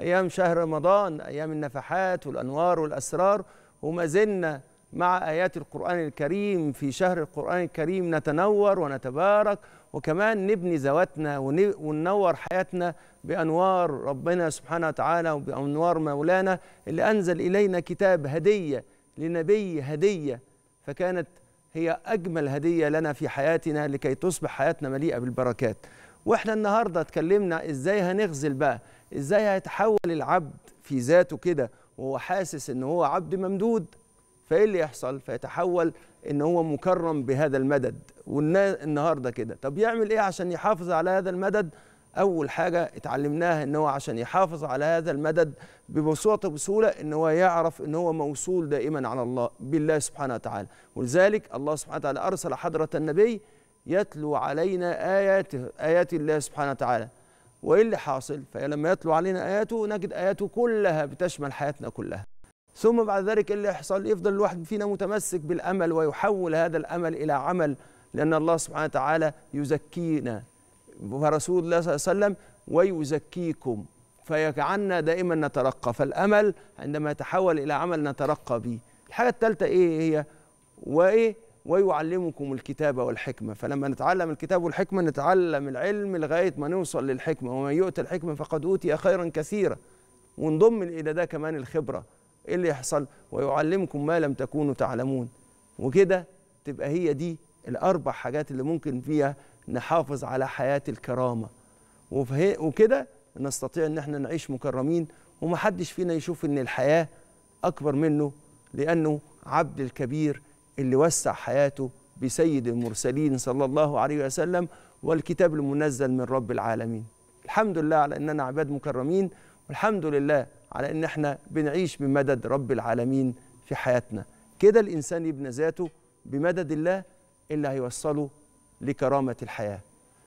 أيام شهر رمضان أيام النفحات والأنوار والأسرار وما زلنا مع آيات القرآن الكريم في شهر القرآن الكريم نتنور ونتبارك وكمان نبني ذواتنا وننور حياتنا بأنوار ربنا سبحانه وتعالى وبأنوار مولانا اللي أنزل إلينا كتاب هدية لنبي هدية فكانت هي أجمل هدية لنا في حياتنا لكي تصبح حياتنا مليئة بالبركات واحنا النهاردة اتكلمنا إزاي هنغزل بقى ازاي هيتحول العبد في ذاته كده وهو حاسس ان هو عبد ممدود فايه اللي يحصل فيتحول ان هو مكرم بهذا المدد والنهارده كده طب يعمل ايه عشان يحافظ على هذا المدد اول حاجه اتعلمناها ان هو عشان يحافظ على هذا المدد ببساطه بسهوله ان هو يعرف ان هو موصول دائما على الله بالله سبحانه وتعالى ولذلك الله سبحانه وتعالى ارسل حضره النبي يتلو علينا اياته ايات الله سبحانه وتعالى وايه اللي حاصل فلما يطلع علينا اياته نجد اياته كلها بتشمل حياتنا كلها ثم بعد ذلك اللي يحصل يفضل الواحد فينا متمسك بالامل ويحول هذا الامل الى عمل لان الله سبحانه وتعالى يزكينا ورسول الله صلى الله عليه وسلم ويزكيكم فيجعلنا دائما نترقى فالامل عندما يتحول الى عمل نترقى به الحاجه الثالثه ايه هي وايه ويعلمكم الكتاب والحكمة فلما نتعلم الكتاب والحكمة نتعلم العلم لغاية ما نوصل للحكمة ومن يؤتى الحكمة فقد أوتي خيرا كثيرا ونضم إلى ده كمان الخبرة إيه اللي يحصل ويعلمكم ما لم تكونوا تعلمون وكده تبقى هي دي الأربع حاجات اللي ممكن فيها نحافظ على حياة الكرامة وكده نستطيع إن احنا نعيش مكرمين ومحدش فينا يشوف إن الحياة أكبر منه لأنه عبد الكبير اللي وسع حياته بسيد المرسلين صلى الله عليه وسلم والكتاب المنزل من رب العالمين الحمد لله على اننا عباد مكرمين والحمد لله على ان احنا بنعيش بمدد رب العالمين في حياتنا كده الانسان يبنى ذاته بمدد الله اللي هيوصله لكرامه الحياه